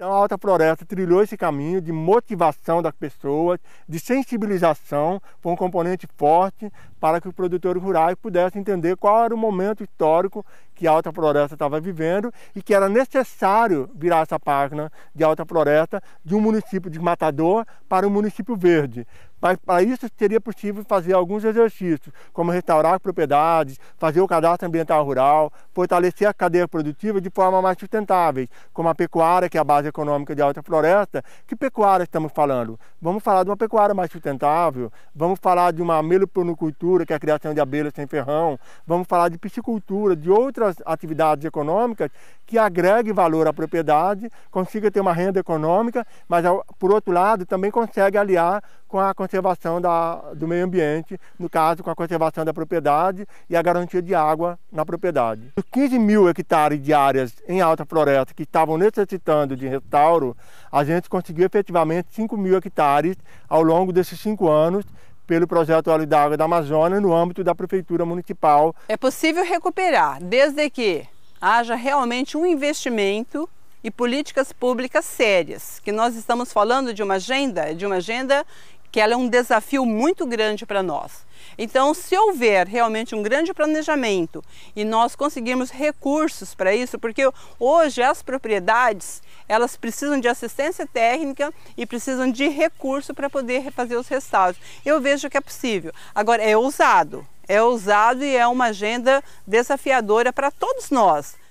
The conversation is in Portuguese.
Então a Alta Floresta trilhou esse caminho de motivação das pessoas, de sensibilização, foi um componente forte para que os produtores rurais pudessem entender qual era o momento histórico que a Alta Floresta estava vivendo e que era necessário virar essa página de Alta Floresta de um município desmatador para um município verde. Mas para isso seria possível fazer alguns exercícios, como restaurar propriedades, fazer o cadastro ambiental rural, fortalecer a cadeia produtiva de forma mais sustentável, como a pecuária, que é a base atividade econômica de alta floresta, que pecuária estamos falando? Vamos falar de uma pecuária mais sustentável, vamos falar de uma meliponicultura, que é a criação de abelhas sem ferrão, vamos falar de piscicultura, de outras atividades econômicas que agregue valor à propriedade, consiga ter uma renda econômica, mas por outro lado também consegue aliar com a conservação da, do meio ambiente, no caso, com a conservação da propriedade e a garantia de água na propriedade. Os 15 mil hectares de áreas em alta floresta que estavam necessitando de restauro, a gente conseguiu efetivamente 5 mil hectares ao longo desses cinco anos pelo projeto Óleo da Água da Amazônia no âmbito da Prefeitura Municipal. É possível recuperar, desde que haja realmente um investimento e políticas públicas sérias, que nós estamos falando de uma agenda, de uma agenda que ela é um desafio muito grande para nós. Então, se houver realmente um grande planejamento e nós conseguirmos recursos para isso, porque hoje as propriedades elas precisam de assistência técnica e precisam de recurso para poder refazer os restauros. Eu vejo que é possível. Agora, é ousado, é ousado e é uma agenda desafiadora para todos nós